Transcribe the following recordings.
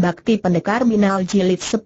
Bakti Pendekar Binal Jilid 10.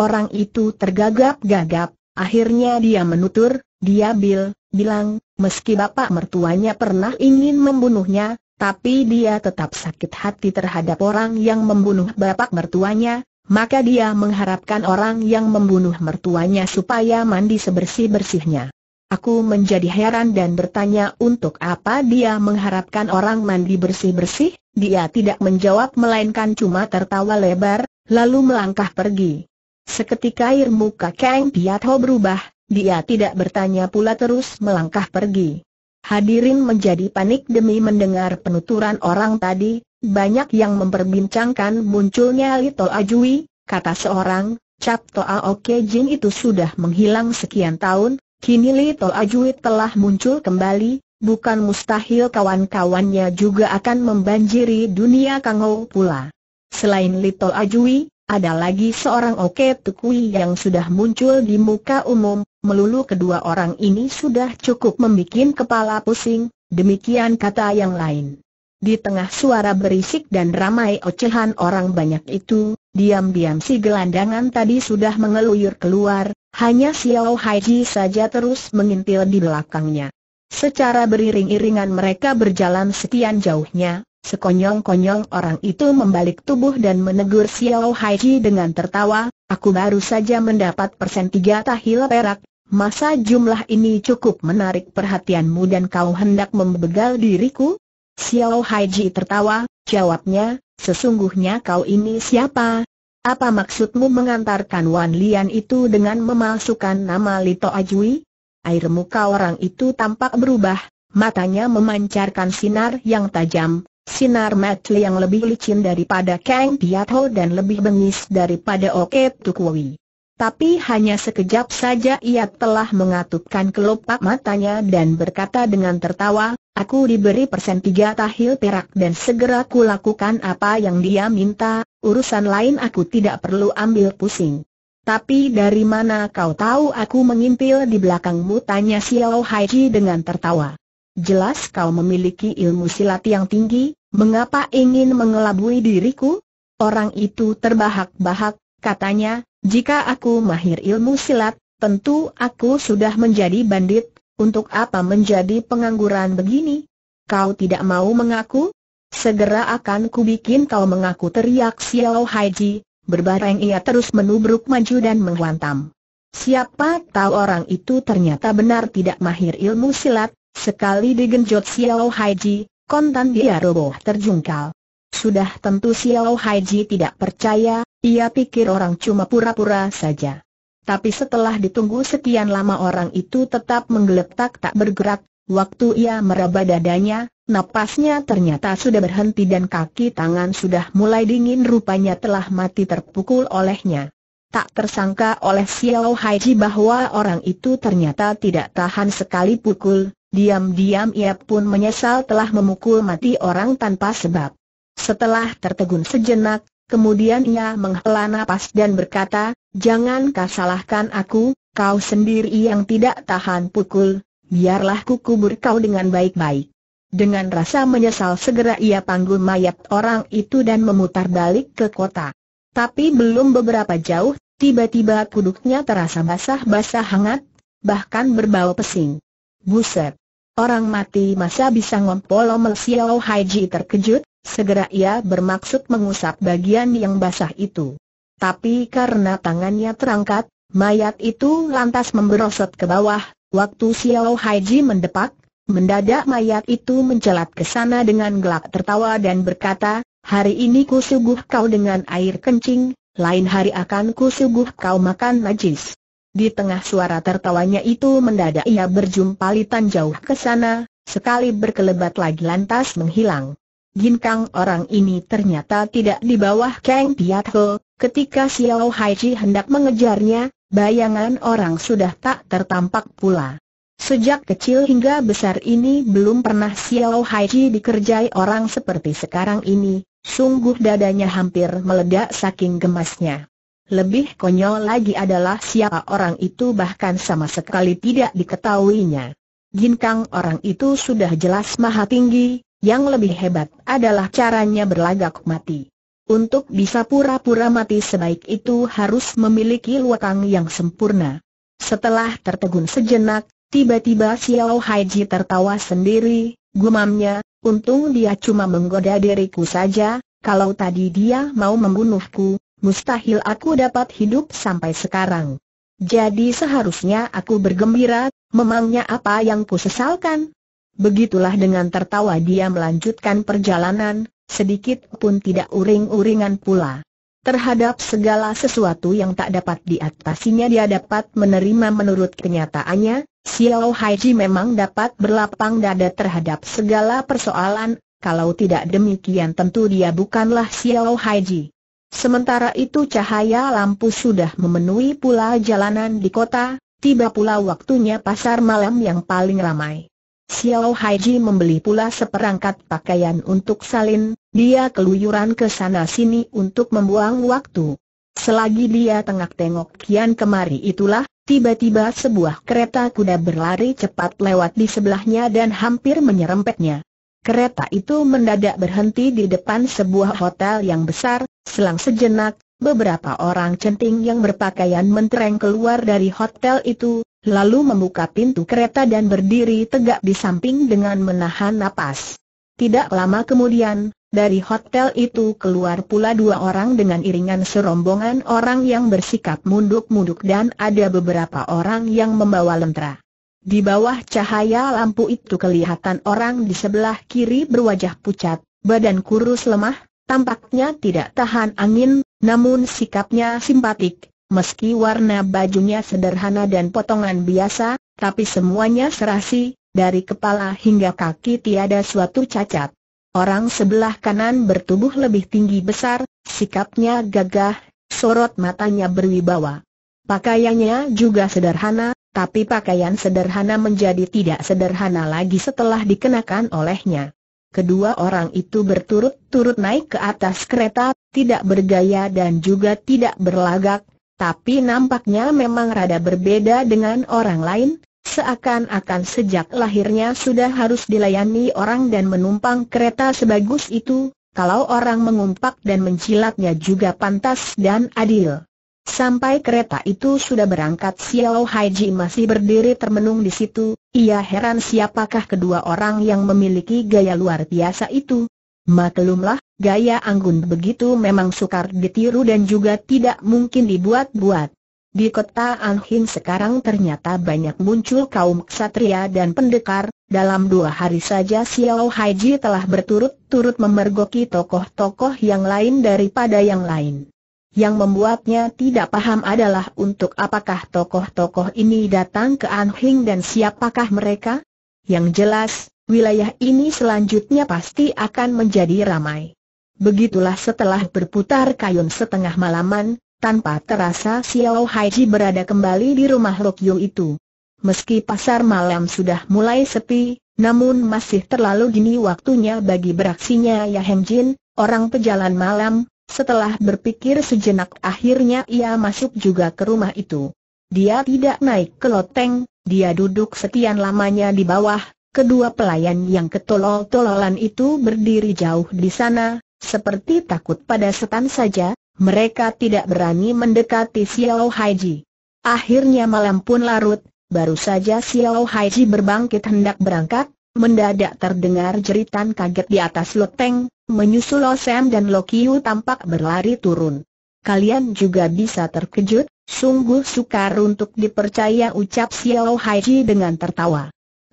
Orang itu tergagap-gagap, akhirnya dia menutur, dia bil, bilang, meski bapak mertuanya pernah ingin membunuhnya, tapi dia tetap sakit hati terhadap orang yang membunuh bapak mertuanya, maka dia mengharapkan orang yang membunuh mertuanya supaya mandi sebersih-bersihnya. Aku menjadi heran dan bertanya untuk apa dia mengharapkan orang mandi bersih-bersih, dia tidak menjawab melainkan cuma tertawa lebar, lalu melangkah pergi. Seketika air muka Kang Piatho berubah, dia tidak bertanya pula terus melangkah pergi. Hadirin menjadi panik demi mendengar penuturan orang tadi, banyak yang memperbincangkan munculnya Little Ajui, kata seorang, Cap Toa Oke Jin itu sudah menghilang sekian tahun, Kini Li Tol Ajuit telah muncul kembali, bukan mustahil kawan-kawannya juga akan membanjiri dunia Kangou pula. Selain Li Tol Ajui, ada lagi seorang Oke Tukui yang sudah muncul di muka umum, melulu kedua orang ini sudah cukup membuat kepala pusing, demikian kata yang lain. Di tengah suara berisik dan ramai ocehan orang banyak itu, diam-diam si gelandangan tadi sudah mengeluyur keluar, hanya Xiao Haiji saja terus mengintil di belakangnya. Secara beriring-iringan mereka berjalan sekian jauhnya, sekonyong-konyong orang itu membalik tubuh dan menegur Xiao Haiji dengan tertawa, aku baru saja mendapat persen tiga tahil perak, masa jumlah ini cukup menarik perhatianmu dan kau hendak membegal diriku? Xiao Haiji tertawa, jawabnya, sesungguhnya kau ini siapa? Apa maksudmu mengantarkan Wan Lian itu dengan memalsukan nama Lito Ajui? Air muka orang itu tampak berubah, matanya memancarkan sinar yang tajam, sinar mata yang lebih licin daripada Kang Piatho dan lebih bengis daripada Oke Tukwui. Tapi hanya sekejap saja ia telah mengatupkan kelopak matanya dan berkata dengan tertawa, Aku diberi persen tiga tahil perak dan segera ku lakukan apa yang dia minta, urusan lain aku tidak perlu ambil pusing. Tapi dari mana kau tahu aku mengintil di belakangmu tanya Xiao Haiji dengan tertawa. Jelas kau memiliki ilmu silat yang tinggi, mengapa ingin mengelabui diriku? Orang itu terbahak-bahak, katanya, jika aku mahir ilmu silat, tentu aku sudah menjadi bandit, untuk apa menjadi pengangguran begini? Kau tidak mau mengaku? Segera akan kubikin kau mengaku teriak Xiao Haiji, berbareng ia terus menubruk maju dan menghantam. Siapa tahu orang itu ternyata benar tidak mahir ilmu silat, sekali digenjot Xiao Haiji, kontan dia roboh terjungkal. Sudah tentu Xiao Haiji tidak percaya, ia pikir orang cuma pura-pura saja. Tapi setelah ditunggu sekian lama orang itu tetap menggeletak tak bergerak, waktu ia meraba dadanya, napasnya ternyata sudah berhenti dan kaki tangan sudah mulai dingin rupanya telah mati terpukul olehnya. Tak tersangka oleh Xiao Haiji bahwa orang itu ternyata tidak tahan sekali pukul, diam-diam ia pun menyesal telah memukul mati orang tanpa sebab. Setelah tertegun sejenak, Kemudian ia menghela nafas dan berkata, jangan kau salahkan aku, kau sendiri yang tidak tahan pukul, biarlah ku kubur kau dengan baik-baik. Dengan rasa menyesal segera ia panggul mayat orang itu dan memutar balik ke kota. Tapi belum beberapa jauh, tiba-tiba kuduknya terasa basah-basah hangat, bahkan berbau pesing. Buset! Orang mati masa bisa ngompol Omel Xiao Haiji terkejut, Segera ia bermaksud mengusap bagian yang basah itu. Tapi karena tangannya terangkat, mayat itu lantas memberosot ke bawah, waktu Xiao Haiji mendepak, mendadak mayat itu mencelat ke sana dengan gelak tertawa dan berkata, Hari ini kusuguh kau dengan air kencing, lain hari akan kusuguh kau makan najis. Di tengah suara tertawanya itu mendadak ia berjumpalitan jauh ke sana, sekali berkelebat lagi lantas menghilang. Gin kang orang ini ternyata tidak di bawah Kang Piat Ho, ketika Xiao Haiji hendak mengejarnya, bayangan orang sudah tak tertampak pula. Sejak kecil hingga besar ini belum pernah Xiao Haiji dikerjai orang seperti sekarang ini, sungguh dadanya hampir meledak saking gemasnya. Lebih konyol lagi adalah siapa orang itu bahkan sama sekali tidak diketahuinya. Ginkang orang itu sudah jelas maha tinggi, yang lebih hebat adalah caranya berlagak mati. Untuk bisa pura-pura mati sebaik itu harus memiliki luakang yang sempurna. Setelah tertegun sejenak, tiba-tiba Xiao Haiji tertawa sendiri, gumamnya, untung dia cuma menggoda diriku saja, kalau tadi dia mau membunuhku, mustahil aku dapat hidup sampai sekarang. Jadi seharusnya aku bergembira, memangnya apa yang kusesalkan? Begitulah dengan tertawa dia melanjutkan perjalanan, sedikit pun tidak uring-uringan pula. Terhadap segala sesuatu yang tak dapat diatasinya dia dapat menerima menurut kenyataannya, Xiao Haiji memang dapat berlapang dada terhadap segala persoalan, kalau tidak demikian tentu dia bukanlah Xiao Haiji. Sementara itu cahaya lampu sudah memenuhi pula jalanan di kota, tiba pula waktunya pasar malam yang paling ramai. Xiao Haiji membeli pula seperangkat pakaian untuk salin, dia keluyuran ke sana-sini untuk membuang waktu. Selagi dia tengah tengok kian kemari itulah, tiba-tiba sebuah kereta kuda berlari cepat lewat di sebelahnya dan hampir menyerempetnya. Kereta itu mendadak berhenti di depan sebuah hotel yang besar, selang sejenak, beberapa orang centing yang berpakaian mentereng keluar dari hotel itu, lalu membuka pintu kereta dan berdiri tegak di samping dengan menahan napas. Tidak lama kemudian, dari hotel itu keluar pula dua orang dengan iringan serombongan orang yang bersikap munduk-munduk dan ada beberapa orang yang membawa lentera. Di bawah cahaya lampu itu kelihatan orang di sebelah kiri berwajah pucat, badan kurus lemah, tampaknya tidak tahan angin, namun sikapnya simpatik, Meski warna bajunya sederhana dan potongan biasa, tapi semuanya serasi, dari kepala hingga kaki tiada suatu cacat. Orang sebelah kanan bertubuh lebih tinggi besar, sikapnya gagah, sorot matanya berwibawa. Pakaiannya juga sederhana, tapi pakaian sederhana menjadi tidak sederhana lagi setelah dikenakan olehnya. Kedua orang itu berturut-turut naik ke atas kereta, tidak bergaya dan juga tidak berlagak, tapi nampaknya memang rada berbeda dengan orang lain, seakan-akan sejak lahirnya sudah harus dilayani orang dan menumpang kereta sebagus itu, kalau orang mengumpak dan mencilatnya juga pantas dan adil. Sampai kereta itu sudah berangkat Xiao Haiji masih berdiri termenung di situ, ia heran siapakah kedua orang yang memiliki gaya luar biasa itu, Maklumlah, gaya anggun begitu memang sukar ditiru dan juga tidak mungkin dibuat-buat. Di kota Anhin sekarang ternyata banyak muncul kaum ksatria dan pendekar, dalam dua hari saja Xiao Haiji telah berturut-turut memergoki tokoh-tokoh yang lain daripada yang lain. Yang membuatnya tidak paham adalah untuk apakah tokoh-tokoh ini datang ke Anhing dan siapakah mereka? Yang jelas, wilayah ini selanjutnya pasti akan menjadi ramai. Begitulah setelah berputar kayun setengah malaman, tanpa terasa Xiao Haiji berada kembali di rumah Lokyo itu. Meski pasar malam sudah mulai sepi, namun masih terlalu dini waktunya bagi beraksinya Ya Heng Jin, orang pejalan malam, setelah berpikir sejenak akhirnya ia masuk juga ke rumah itu. Dia tidak naik ke loteng, dia duduk sekian lamanya di bawah, kedua pelayan yang ketolol-tololan itu berdiri jauh di sana, seperti takut pada setan saja, mereka tidak berani mendekati Xiao Haiji. Akhirnya malam pun larut, baru saja Xiao Haiji berbangkit hendak berangkat, mendadak terdengar jeritan kaget di atas loteng, menyusul Osem dan Lokiu tampak berlari turun. Kalian juga bisa terkejut, sungguh sukar untuk dipercaya ucap Xiao Haiji dengan tertawa.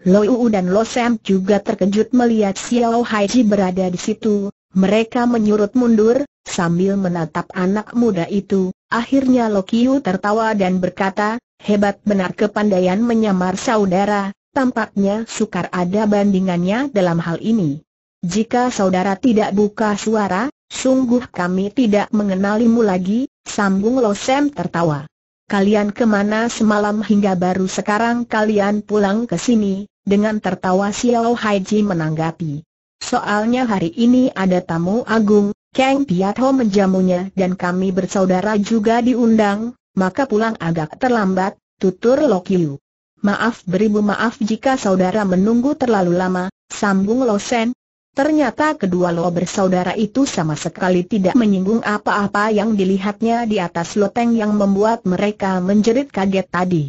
Uu dan Lo Sam juga terkejut melihat Xiao Haiji berada di situ, mereka menyurut mundur, sambil menatap anak muda itu, akhirnya Lo Kiu tertawa dan berkata, hebat benar kepandaian menyamar saudara, tampaknya sukar ada bandingannya dalam hal ini. Jika saudara tidak buka suara, sungguh kami tidak mengenalimu lagi, sambung Lo Sam tertawa. Kalian kemana semalam hingga baru sekarang kalian pulang ke sini, dengan tertawa Xiao Haiji menanggapi. Soalnya hari ini ada tamu agung, Kang Piatho menjamunya dan kami bersaudara juga diundang, maka pulang agak terlambat, tutur Yu. Maaf beribu maaf jika saudara menunggu terlalu lama, sambung Lo Sen. Ternyata kedua Lo bersaudara itu sama sekali tidak menyinggung apa-apa yang dilihatnya di atas loteng yang membuat mereka menjerit kaget tadi.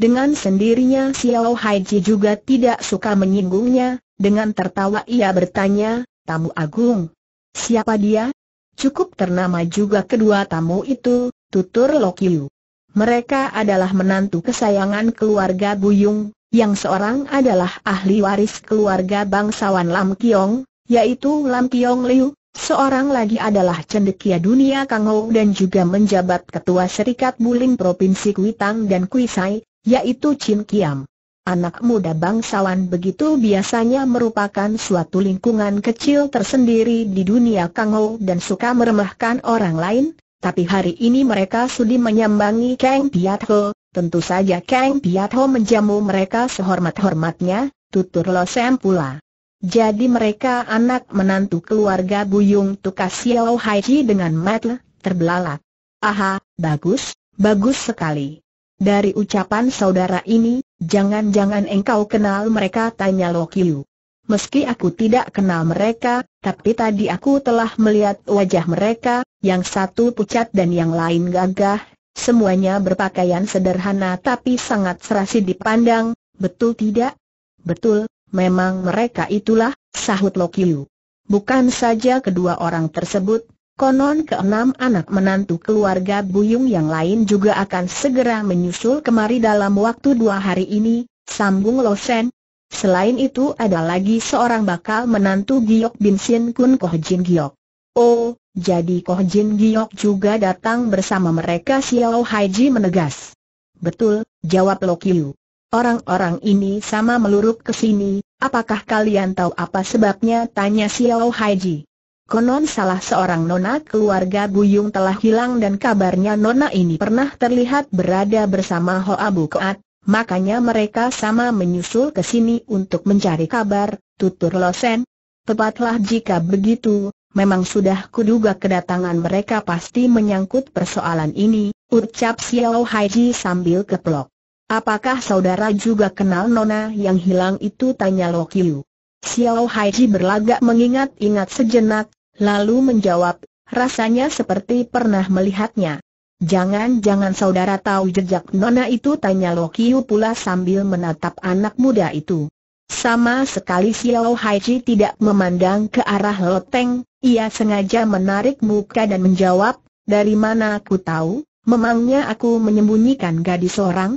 Dengan sendirinya Xiao Haiji juga tidak suka menyinggungnya, dengan tertawa ia bertanya, tamu agung. Siapa dia? Cukup ternama juga kedua tamu itu, tutur Lokiu. Mereka adalah menantu kesayangan keluarga Buyung, yang seorang adalah ahli waris keluarga bangsawan Lam Kiong, yaitu Lam Kiong Liu, seorang lagi adalah cendekia dunia Kangou dan juga menjabat ketua serikat Buling Provinsi Kuitang dan Kuisai, yaitu Chin Kiam. Anak muda bangsawan begitu biasanya merupakan suatu lingkungan kecil tersendiri di dunia Kangou dan suka meremehkan orang lain, tapi hari ini mereka sudi menyambangi Kang Piat Ho. Tentu saja Kang Piat Ho menjamu mereka sehormat-hormatnya, tutur Lo Sam pula. Jadi mereka anak menantu keluarga Buyung Tukas Hai Chi dengan mata terbelalak. Aha, bagus, bagus sekali. Dari ucapan saudara ini, jangan-jangan engkau kenal mereka tanya Lokiu. Meski aku tidak kenal mereka, tapi tadi aku telah melihat wajah mereka, yang satu pucat dan yang lain gagah, semuanya berpakaian sederhana tapi sangat serasi dipandang, betul tidak? Betul, memang mereka itulah, sahut Lokiu. Bukan saja kedua orang tersebut, Konon keenam anak menantu keluarga Buyung yang lain juga akan segera menyusul kemari dalam waktu dua hari ini, sambung Losen. Selain itu ada lagi seorang bakal menantu Giok Bin Sin Kun Koh Jin Giok. Oh, jadi Koh Jin Giok juga datang bersama mereka Xiao Haiji menegas. Betul, jawab Lo Kiu. Orang-orang ini sama meluruk ke sini, apakah kalian tahu apa sebabnya tanya Xiao Haiji. Konon salah seorang nona keluarga Buyung telah hilang dan kabarnya nona ini pernah terlihat berada bersama Abu Keat, makanya mereka sama menyusul ke sini untuk mencari kabar, tutur Losen. Tepatlah jika begitu, memang sudah kuduga kedatangan mereka pasti menyangkut persoalan ini, ucap Xiao Haiji sambil keplok. Apakah saudara juga kenal nona yang hilang itu tanya Kiu. Xiao Haiji berlagak mengingat-ingat sejenak, Lalu menjawab, rasanya seperti pernah melihatnya. Jangan-jangan saudara tahu jejak nona itu tanya Lokiu pula sambil menatap anak muda itu. Sama sekali Xiao Haiji tidak memandang ke arah Loteng, ia sengaja menarik muka dan menjawab, dari mana aku tahu, memangnya aku menyembunyikan gadis orang?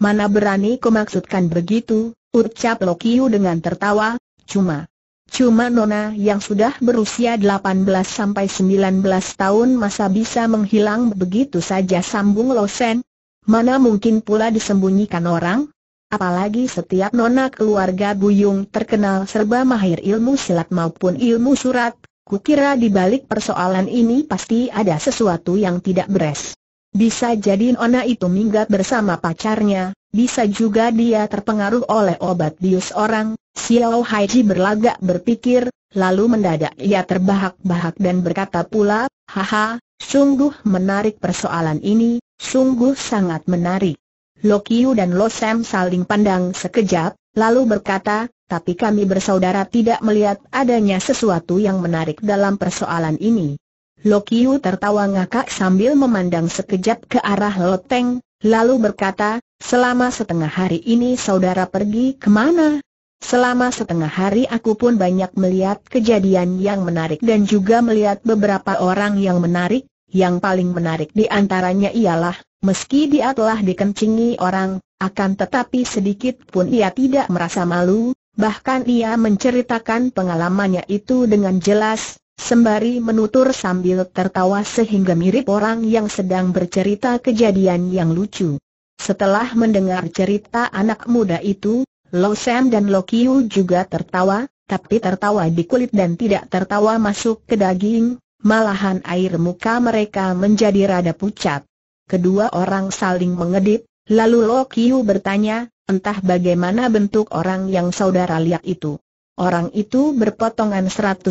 Mana berani kau begitu, ucap Lokiu dengan tertawa, cuma Cuma Nona yang sudah berusia 18-19 tahun masa bisa menghilang begitu saja sambung Losen. Mana mungkin pula disembunyikan orang? Apalagi setiap Nona keluarga Buyung terkenal serba mahir ilmu silat maupun ilmu surat, kukira di balik persoalan ini pasti ada sesuatu yang tidak beres. Bisa jadi Nona itu minggat bersama pacarnya, bisa juga dia terpengaruh oleh obat bius orang, Xiao Haiji berlagak berpikir, lalu mendadak ia terbahak-bahak dan berkata pula, Haha, sungguh menarik persoalan ini, sungguh sangat menarik. Lokiu dan Lo Sam saling pandang sekejap, lalu berkata, tapi kami bersaudara tidak melihat adanya sesuatu yang menarik dalam persoalan ini. Lokiu tertawa ngakak sambil memandang sekejap ke arah Loteng, lalu berkata, selama setengah hari ini saudara pergi kemana? Selama setengah hari aku pun banyak melihat kejadian yang menarik dan juga melihat beberapa orang yang menarik, yang paling menarik di antaranya ialah, meski dia telah dikencingi orang, akan tetapi sedikit pun ia tidak merasa malu, bahkan ia menceritakan pengalamannya itu dengan jelas, Sembari menutur sambil tertawa sehingga mirip orang yang sedang bercerita kejadian yang lucu. Setelah mendengar cerita anak muda itu, Lo Sam dan Lo Kiu juga tertawa, tapi tertawa di kulit dan tidak tertawa masuk ke daging, malahan air muka mereka menjadi rada pucat. Kedua orang saling mengedip, lalu Lo Kiu bertanya, entah bagaimana bentuk orang yang saudara lihat itu. Orang itu berpotongan 100%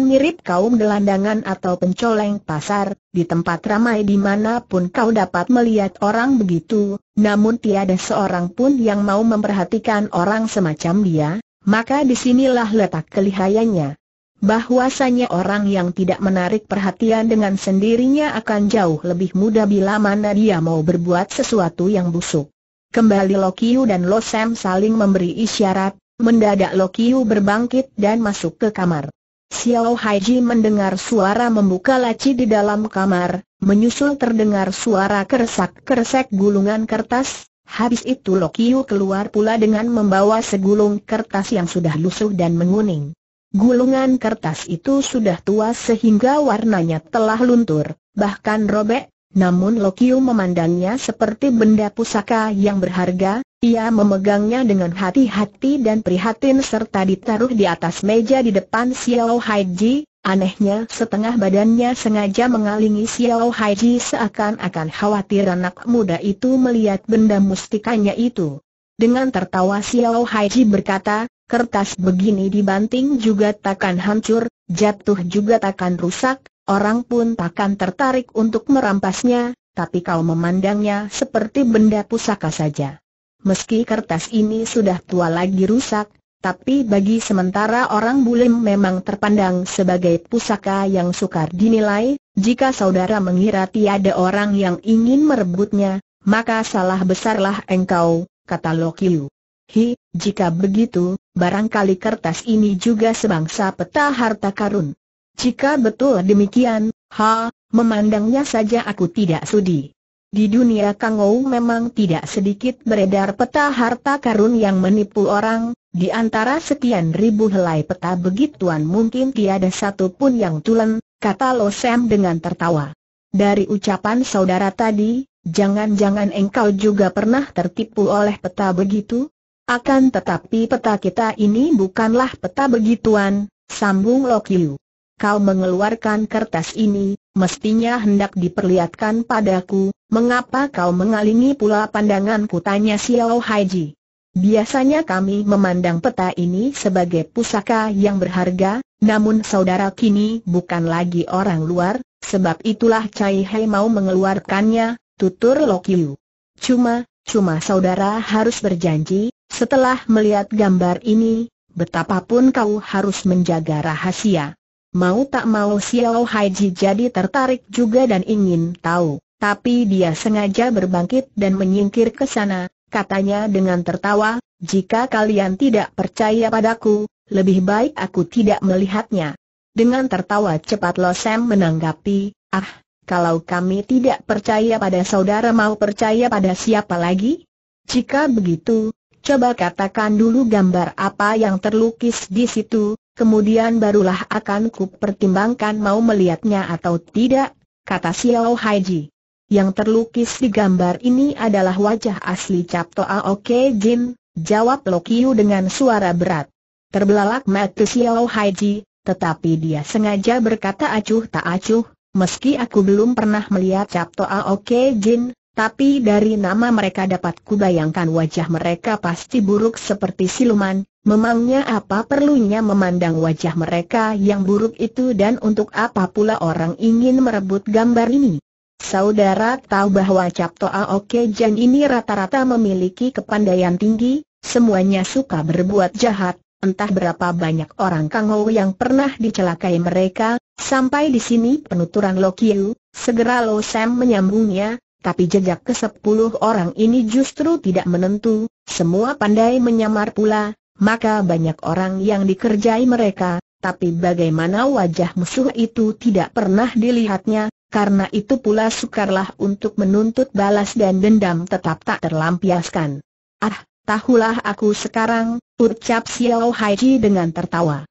mirip kaum gelandangan atau pencoleng pasar, di tempat ramai dimanapun kau dapat melihat orang begitu, namun tiada seorang pun yang mau memperhatikan orang semacam dia, maka disinilah letak kelihayanya. Bahwasanya orang yang tidak menarik perhatian dengan sendirinya akan jauh lebih mudah bila mana dia mau berbuat sesuatu yang busuk. Kembali Lokiu dan Losem saling memberi isyarat, Mendadak Lokiu berbangkit dan masuk ke kamar. Xiao Haiji mendengar suara membuka laci di dalam kamar, menyusul terdengar suara keresak-keresek gulungan kertas, habis itu Lokiu keluar pula dengan membawa segulung kertas yang sudah lusuh dan menguning. Gulungan kertas itu sudah tua sehingga warnanya telah luntur, bahkan robek, namun Lokiu memandangnya seperti benda pusaka yang berharga, ia memegangnya dengan hati-hati dan prihatin serta ditaruh di atas meja di depan Xiao Haiji. Anehnya setengah badannya sengaja mengalingi Xiao Haiji seakan-akan khawatir anak muda itu melihat benda mustikanya itu. Dengan tertawa Xiao Haiji berkata, kertas begini dibanting juga takkan hancur, jatuh juga takkan rusak, orang pun takkan tertarik untuk merampasnya, tapi kau memandangnya seperti benda pusaka saja. Meski kertas ini sudah tua lagi rusak, tapi bagi sementara orang Bulim memang terpandang sebagai pusaka yang sukar dinilai, jika saudara mengira tiada orang yang ingin merebutnya, maka salah besarlah engkau, kata Lokiu. Hi, jika begitu, barangkali kertas ini juga sebangsa peta harta karun. Jika betul demikian, ha, memandangnya saja aku tidak sudi. Di dunia Kangou memang tidak sedikit beredar peta harta karun yang menipu orang, di antara sekian ribu helai peta begituan mungkin tiada satu pun yang tulen, kata Lo Sam dengan tertawa. Dari ucapan saudara tadi, jangan-jangan engkau juga pernah tertipu oleh peta begitu? Akan tetapi peta kita ini bukanlah peta begituan, sambung Lo Kiu. Kau mengeluarkan kertas ini, mestinya hendak diperlihatkan padaku, mengapa kau mengalingi pula pandanganku tanya Xiao Haiji. Biasanya kami memandang peta ini sebagai pusaka yang berharga, namun saudara kini bukan lagi orang luar, sebab itulah Cai Hei mau mengeluarkannya, tutur Lokiu. Cuma, cuma saudara harus berjanji, setelah melihat gambar ini, betapapun kau harus menjaga rahasia. Mau tak mau Xiao Haiji jadi tertarik juga dan ingin tahu, tapi dia sengaja berbangkit dan menyingkir ke sana, katanya dengan tertawa, jika kalian tidak percaya padaku, lebih baik aku tidak melihatnya. Dengan tertawa cepat Lo Sam menanggapi, ah, kalau kami tidak percaya pada saudara mau percaya pada siapa lagi? Jika begitu, coba katakan dulu gambar apa yang terlukis di situ, kemudian barulah akan ku pertimbangkan mau melihatnya atau tidak, kata Xiao Haiji. Yang terlukis di gambar ini adalah wajah asli Cap Toa Oke Jin, jawab Lokiu dengan suara berat. Terbelalak mata Xiao Haiji, tetapi dia sengaja berkata acuh tak acuh, meski aku belum pernah melihat Cap Toa Oke Jin, tapi dari nama mereka dapat kubayangkan wajah mereka pasti buruk seperti siluman, memangnya apa perlunya memandang wajah mereka yang buruk itu dan untuk apa pula orang ingin merebut gambar ini? Saudara tahu bahwa Cap Toa Oke Jan ini rata-rata memiliki kepandaian tinggi, semuanya suka berbuat jahat, entah berapa banyak orang Kangou yang pernah dicelakai mereka, sampai di sini penuturan Lokiu, segera Lo Sam menyambungnya, tapi jejak ke sepuluh orang ini justru tidak menentu, semua pandai menyamar pula, maka banyak orang yang dikerjai mereka, tapi bagaimana wajah musuh itu tidak pernah dilihatnya, karena itu pula sukarlah untuk menuntut balas dan dendam tetap tak terlampiaskan. Ah, tahulah aku sekarang, ucap Xiao Haiji dengan tertawa.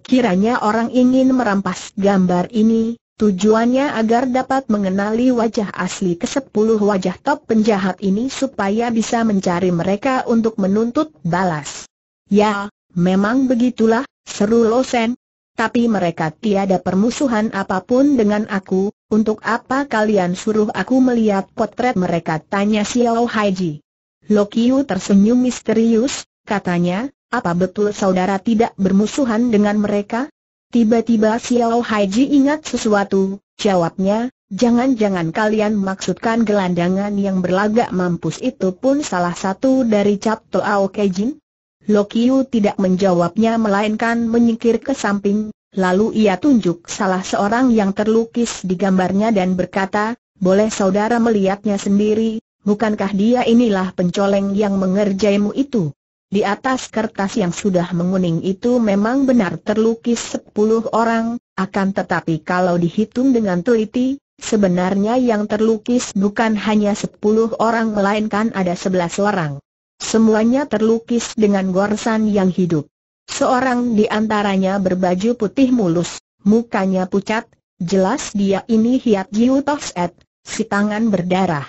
Kiranya orang ingin merampas gambar ini, Tujuannya agar dapat mengenali wajah asli ke sepuluh wajah top penjahat ini supaya bisa mencari mereka untuk menuntut balas. Ya, memang begitulah, seru Losen. Tapi mereka tiada permusuhan apapun dengan aku, untuk apa kalian suruh aku melihat potret mereka? Tanya Xiao Haiji. Lokiu tersenyum misterius, katanya, apa betul saudara tidak bermusuhan dengan mereka? Tiba-tiba Xiao Haiji ingat sesuatu, jawabnya, jangan-jangan kalian maksudkan gelandangan yang berlagak mampus itu pun salah satu dari Cap Toao Kejin? Lokiu tidak menjawabnya melainkan menyingkir ke samping, lalu ia tunjuk salah seorang yang terlukis di gambarnya dan berkata, boleh saudara melihatnya sendiri, bukankah dia inilah pencoleng yang mengerjaimu itu? Di atas kertas yang sudah menguning itu memang benar terlukis sepuluh orang, akan tetapi kalau dihitung dengan teliti, sebenarnya yang terlukis bukan hanya sepuluh orang melainkan ada sebelas orang. Semuanya terlukis dengan gorsan yang hidup. Seorang di antaranya berbaju putih mulus, mukanya pucat, jelas dia ini Hiat Jiu Toset, si tangan berdarah.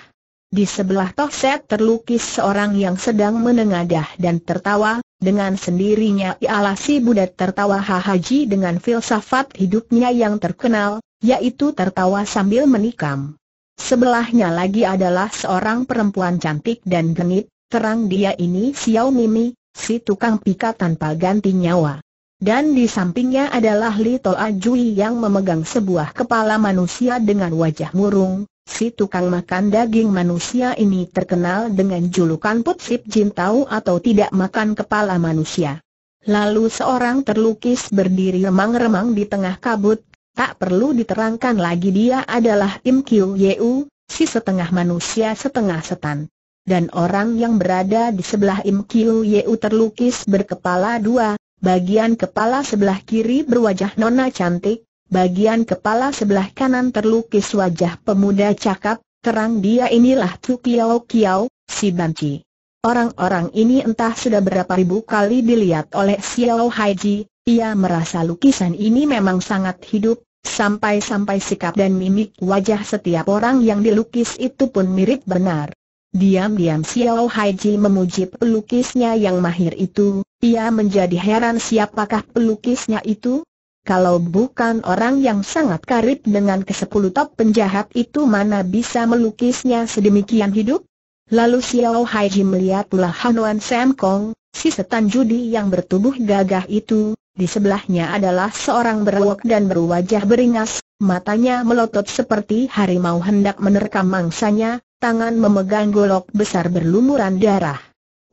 Di sebelah Toset terlukis seorang yang sedang menengadah dan tertawa, dengan sendirinya ialah si budak tertawa hahaji dengan filsafat hidupnya yang terkenal, yaitu tertawa sambil menikam. Sebelahnya lagi adalah seorang perempuan cantik dan genit, terang dia ini Xiao Mimi, si tukang pika tanpa ganti nyawa. Dan di sampingnya adalah Li Toa yang memegang sebuah kepala manusia dengan wajah murung, Si tukang makan daging manusia ini terkenal dengan julukan Put Sip Jin tahu atau tidak makan kepala manusia. Lalu seorang terlukis berdiri remang-remang di tengah kabut, tak perlu diterangkan lagi dia adalah Im Kiu Yeu, si setengah manusia setengah setan. Dan orang yang berada di sebelah Im Kiu Yeu terlukis berkepala dua, bagian kepala sebelah kiri berwajah nona cantik, Bagian kepala sebelah kanan terlukis wajah pemuda cakap, terang dia inilah Tu Kiao Kiao, si Banci. Orang-orang ini entah sudah berapa ribu kali dilihat oleh Xiao Haiji, ia merasa lukisan ini memang sangat hidup, sampai-sampai sikap dan mimik wajah setiap orang yang dilukis itu pun mirip benar. Diam-diam Xiao Haiji memuji pelukisnya yang mahir itu, ia menjadi heran siapakah pelukisnya itu, kalau bukan orang yang sangat karib dengan kesepuluh top penjahat itu mana bisa melukisnya sedemikian hidup? Lalu Xiao Haiji melihat pula Hanuan Sam Kong, si setan judi yang bertubuh gagah itu, di sebelahnya adalah seorang berwok dan berwajah beringas, matanya melotot seperti harimau hendak menerkam mangsanya, tangan memegang golok besar berlumuran darah.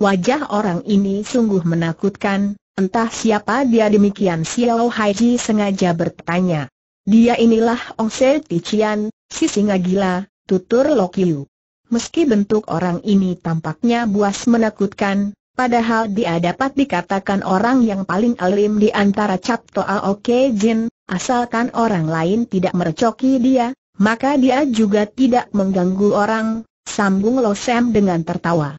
Wajah orang ini sungguh menakutkan, Entah siapa dia demikian Xiao Haiji sengaja bertanya. Dia inilah Ong Se Tichian, si singa gila, tutur Lokiu. Meski bentuk orang ini tampaknya buas menakutkan, padahal dia dapat dikatakan orang yang paling alim di antara Cap Toa Oke Jin, asalkan orang lain tidak merecoki dia, maka dia juga tidak mengganggu orang, sambung Lo Sam dengan tertawa.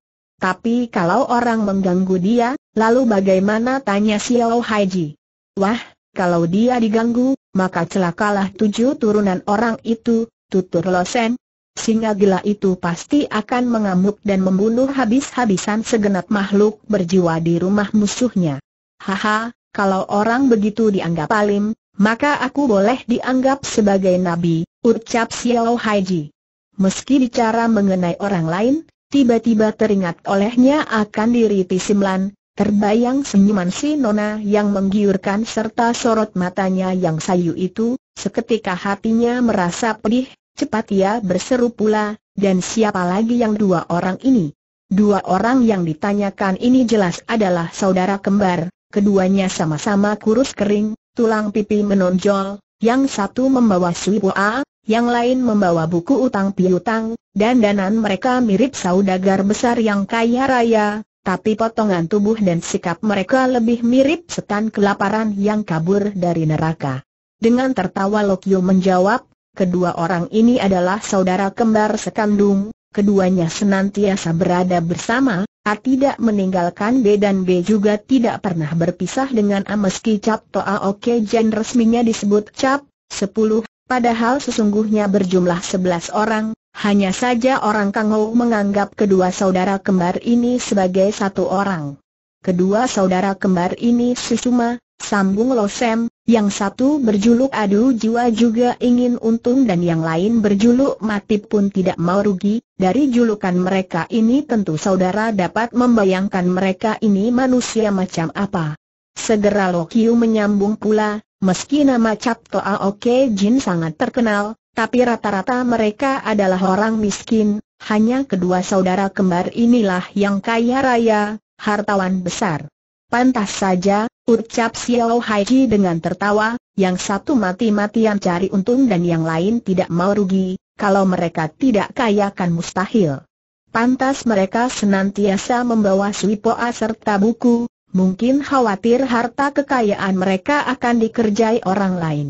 Tapi kalau orang mengganggu dia, lalu bagaimana tanya Xiao Haiji? Wah, kalau dia diganggu, maka celakalah tujuh turunan orang itu, tutur Losen. Singa gila itu pasti akan mengamuk dan membunuh habis-habisan segenap makhluk berjiwa di rumah musuhnya. Haha, kalau orang begitu dianggap alim, maka aku boleh dianggap sebagai nabi, ucap Xiao Haiji. Meski bicara mengenai orang lain, tiba-tiba teringat olehnya akan diri Tisimlan, terbayang senyuman si Nona yang menggiurkan serta sorot matanya yang sayu itu, seketika hatinya merasa pedih, cepat ia berseru pula, dan siapa lagi yang dua orang ini? Dua orang yang ditanyakan ini jelas adalah saudara kembar, keduanya sama-sama kurus kering, tulang pipi menonjol, yang satu membawa suibua, yang lain membawa buku utang piutang, dan danan mereka mirip saudagar besar yang kaya raya, tapi potongan tubuh dan sikap mereka lebih mirip setan kelaparan yang kabur dari neraka. Dengan tertawa Lokyo menjawab, kedua orang ini adalah saudara kembar sekandung, keduanya senantiasa berada bersama, A tidak meninggalkan B dan B juga tidak pernah berpisah dengan A meski Cap Toa Oke Jen resminya disebut Cap, 10 padahal sesungguhnya berjumlah 11 orang, hanya saja orang Kangou menganggap kedua saudara kembar ini sebagai satu orang. Kedua saudara kembar ini Susuma, Sambung Losem, yang satu berjuluk adu jiwa juga ingin untung dan yang lain berjuluk mati pun tidak mau rugi, dari julukan mereka ini tentu saudara dapat membayangkan mereka ini manusia macam apa. Segera Lokiu menyambung pula, Meski nama Cap Toa Oke Jin sangat terkenal, tapi rata-rata mereka adalah orang miskin, hanya kedua saudara kembar inilah yang kaya raya, hartawan besar. Pantas saja, ucap Xiao Haiji dengan tertawa, yang satu mati-matian cari untung dan yang lain tidak mau rugi, kalau mereka tidak kaya kan mustahil. Pantas mereka senantiasa membawa suipoa serta buku, Mungkin khawatir harta kekayaan mereka akan dikerjai orang lain.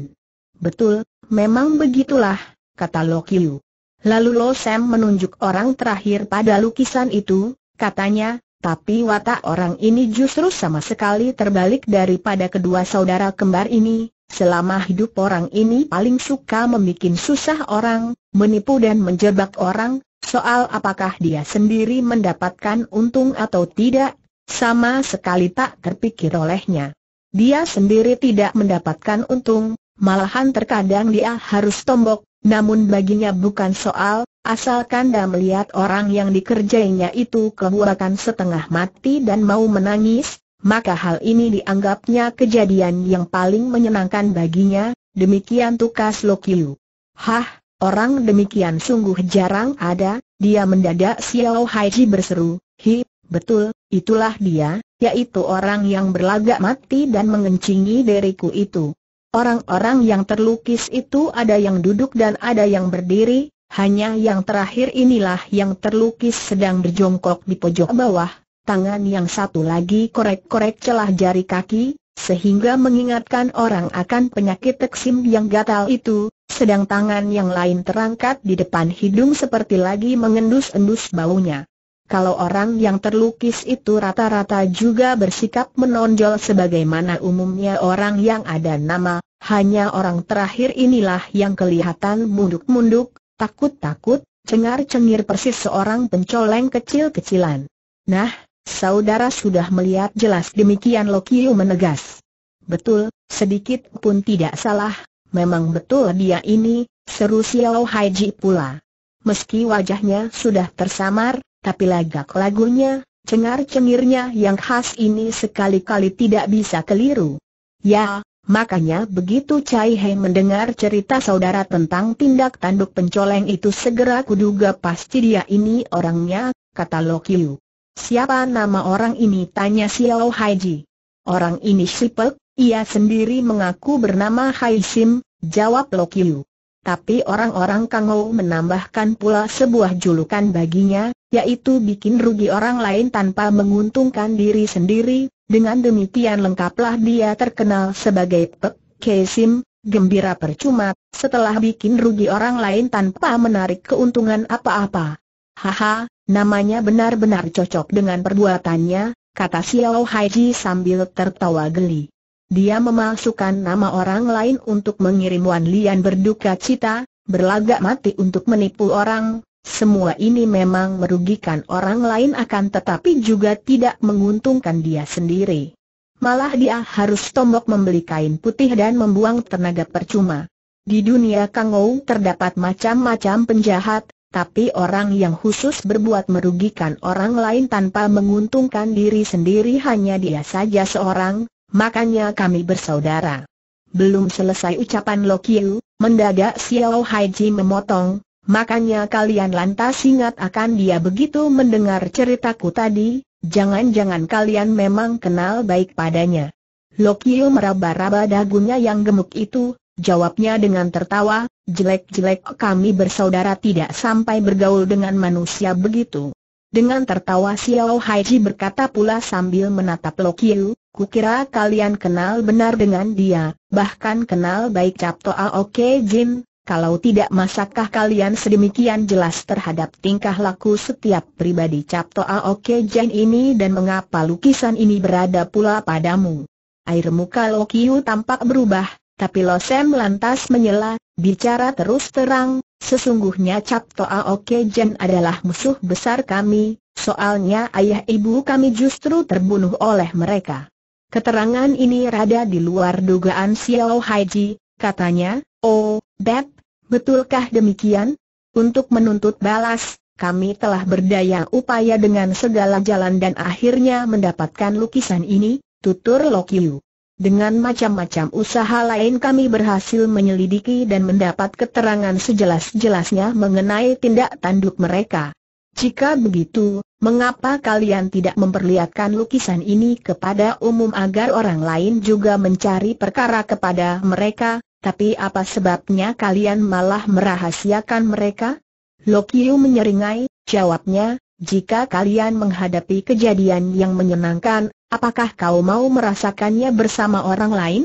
Betul, memang begitulah, kata Lokiu. Lalu Lo Sam menunjuk orang terakhir pada lukisan itu, katanya, tapi watak orang ini justru sama sekali terbalik daripada kedua saudara kembar ini. Selama hidup orang ini paling suka membuat susah orang, menipu dan menjebak orang, soal apakah dia sendiri mendapatkan untung atau tidak sama sekali tak terpikir olehnya. Dia sendiri tidak mendapatkan untung, malahan terkadang dia harus tombok, namun baginya bukan soal, asalkan dia melihat orang yang dikerjainya itu kehuakan setengah mati dan mau menangis, maka hal ini dianggapnya kejadian yang paling menyenangkan baginya, demikian tukas Lokiu. Hah, orang demikian sungguh jarang ada, dia mendadak Xiao Haiji berseru, hi, betul, Itulah dia, yaitu orang yang berlagak mati dan mengencingi diriku itu. Orang-orang yang terlukis itu ada yang duduk dan ada yang berdiri, hanya yang terakhir inilah yang terlukis sedang berjongkok di pojok bawah, tangan yang satu lagi korek-korek celah jari kaki, sehingga mengingatkan orang akan penyakit teksim yang gatal itu, sedang tangan yang lain terangkat di depan hidung seperti lagi mengendus-endus baunya kalau orang yang terlukis itu rata-rata juga bersikap menonjol sebagaimana umumnya orang yang ada nama, hanya orang terakhir inilah yang kelihatan munduk-munduk, takut-takut, cengar-cengir persis seorang pencoleng kecil-kecilan. Nah, saudara sudah melihat jelas demikian Lokiu menegas. Betul, sedikit pun tidak salah, memang betul dia ini, seru Xiao Haiji pula. Meski wajahnya sudah tersamar, tapi lagak lagunya, cengar-cengirnya yang khas ini sekali-kali tidak bisa keliru. Ya, makanya begitu Cai He mendengar cerita saudara tentang tindak tanduk pencoleng itu segera kuduga pasti dia ini orangnya, kata Lokiu. Siapa nama orang ini? tanya Xiao Haiji. Orang ini Sipek, ia sendiri mengaku bernama Hai Sim, jawab Lokiu. Tapi orang-orang Kangou menambahkan pula sebuah julukan baginya, yaitu bikin rugi orang lain tanpa menguntungkan diri sendiri, dengan demikian lengkaplah dia terkenal sebagai Pek Kesim, gembira percuma, setelah bikin rugi orang lain tanpa menarik keuntungan apa-apa. Haha, namanya benar-benar cocok dengan perbuatannya, kata Xiao Haiji sambil tertawa geli. Dia memalsukan nama orang lain untuk mengirim Wan Lian berduka cita, berlagak mati untuk menipu orang, semua ini memang merugikan orang lain akan tetapi juga tidak menguntungkan dia sendiri. Malah dia harus tombok membeli kain putih dan membuang tenaga percuma. Di dunia Kangou terdapat macam-macam penjahat, tapi orang yang khusus berbuat merugikan orang lain tanpa menguntungkan diri sendiri hanya dia saja seorang, makanya kami bersaudara. Belum selesai ucapan Lokiu, mendadak Xiao Haiji memotong, makanya kalian lantas ingat akan dia begitu mendengar ceritaku tadi, jangan-jangan kalian memang kenal baik padanya. Lokiu meraba-raba dagunya yang gemuk itu, jawabnya dengan tertawa, jelek-jelek kami bersaudara tidak sampai bergaul dengan manusia begitu. Dengan tertawa Xiao Haiji berkata pula sambil menatap Lo Kiu, kukira kalian kenal benar dengan dia, bahkan kenal baik Cap Toa Oke Jin, kalau tidak masakah kalian sedemikian jelas terhadap tingkah laku setiap pribadi Cap Toa Oke Jin ini dan mengapa lukisan ini berada pula padamu. Air muka Lo Kiu tampak berubah, tapi Lo Sam lantas menyela, bicara terus terang, Sesungguhnya Cap Toa Oke Jen adalah musuh besar kami, soalnya ayah ibu kami justru terbunuh oleh mereka. Keterangan ini rada di luar dugaan Xiao Haiji, katanya, Oh, Beb, betulkah demikian? Untuk menuntut balas, kami telah berdaya upaya dengan segala jalan dan akhirnya mendapatkan lukisan ini, tutur Lokiu. Dengan macam-macam usaha lain kami berhasil menyelidiki dan mendapat keterangan sejelas-jelasnya mengenai tindak tanduk mereka. Jika begitu, mengapa kalian tidak memperlihatkan lukisan ini kepada umum agar orang lain juga mencari perkara kepada mereka, tapi apa sebabnya kalian malah merahasiakan mereka? Lokiu menyeringai, jawabnya, jika kalian menghadapi kejadian yang menyenangkan, Apakah kau mau merasakannya bersama orang lain?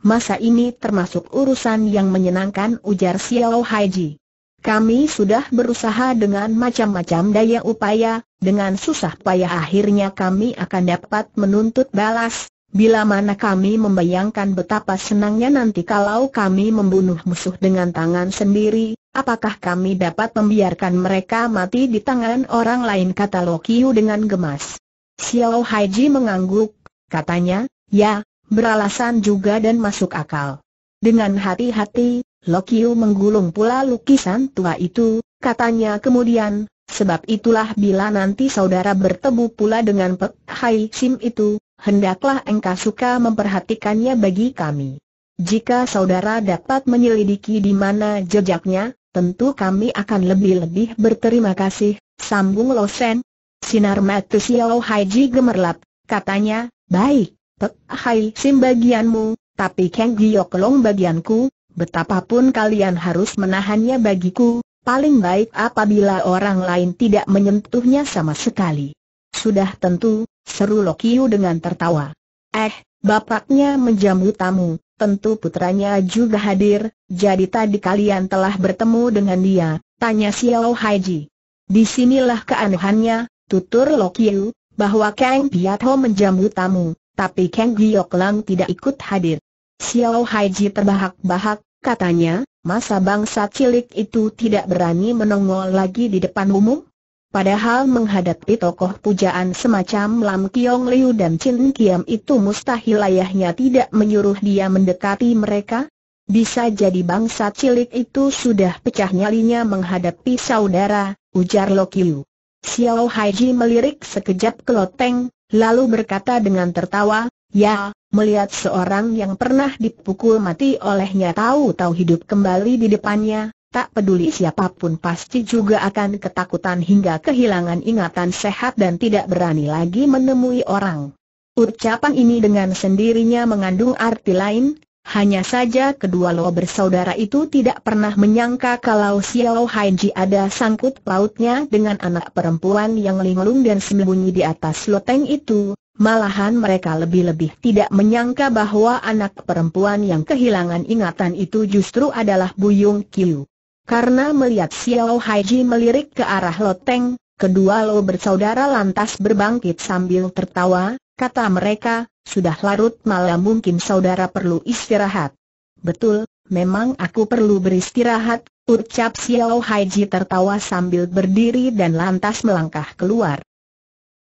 Masa ini termasuk urusan yang menyenangkan ujar Xiao Haiji. Kami sudah berusaha dengan macam-macam daya upaya, dengan susah payah akhirnya kami akan dapat menuntut balas, bila mana kami membayangkan betapa senangnya nanti kalau kami membunuh musuh dengan tangan sendiri, apakah kami dapat membiarkan mereka mati di tangan orang lain kata Lokiu dengan gemas. Xiao Haiji mengangguk, katanya, ya, beralasan juga dan masuk akal. Dengan hati-hati, Lokiu menggulung pula lukisan tua itu, katanya kemudian, sebab itulah bila nanti saudara bertemu pula dengan Pek Hai Sim itu, hendaklah engkau suka memperhatikannya bagi kami. Jika saudara dapat menyelidiki di mana jejaknya, tentu kami akan lebih-lebih berterima kasih, sambung Losen, Sinar mata Xiao Haiji gemerlap, katanya, baik, Pek Hai Sim bagianmu, tapi Kang long bagianku, betapapun kalian harus menahannya bagiku, paling baik apabila orang lain tidak menyentuhnya sama sekali. Sudah tentu, seru Lokiu dengan tertawa. Eh, bapaknya menjamu tamu, tentu putranya juga hadir, jadi tadi kalian telah bertemu dengan dia, tanya Xiao Haiji. Disinilah keanehannya, Tutur Lokyu, bahwa Kang Ho menjamu tamu, tapi Kang Giok Lang tidak ikut hadir. Xiao Haiji terbahak-bahak, katanya, masa bangsa cilik itu tidak berani menongol lagi di depan umum? Padahal menghadapi tokoh pujaan semacam Lam Kiong Liu dan Chin Kiam itu mustahil ayahnya tidak menyuruh dia mendekati mereka? Bisa jadi bangsa cilik itu sudah pecah nyalinya menghadapi saudara, ujar Lokyu. Xiao Haiji melirik sekejap ke Loteng, lalu berkata dengan tertawa, Ya, melihat seorang yang pernah dipukul mati olehnya tahu-tahu hidup kembali di depannya, tak peduli siapapun pasti juga akan ketakutan hingga kehilangan ingatan sehat dan tidak berani lagi menemui orang. Ucapan ini dengan sendirinya mengandung arti lain, hanya saja kedua Lo bersaudara itu tidak pernah menyangka kalau Xiao Haiji ada sangkut pautnya dengan anak perempuan yang linglung dan sembunyi di atas loteng itu, malahan mereka lebih-lebih tidak menyangka bahwa anak perempuan yang kehilangan ingatan itu justru adalah Buyung Qiu. Karena melihat Xiao Haiji melirik ke arah loteng, kedua Lo bersaudara lantas berbangkit sambil tertawa, kata mereka, sudah larut malam mungkin saudara perlu istirahat. Betul, memang aku perlu beristirahat, ucap Xiao Haiji tertawa sambil berdiri dan lantas melangkah keluar.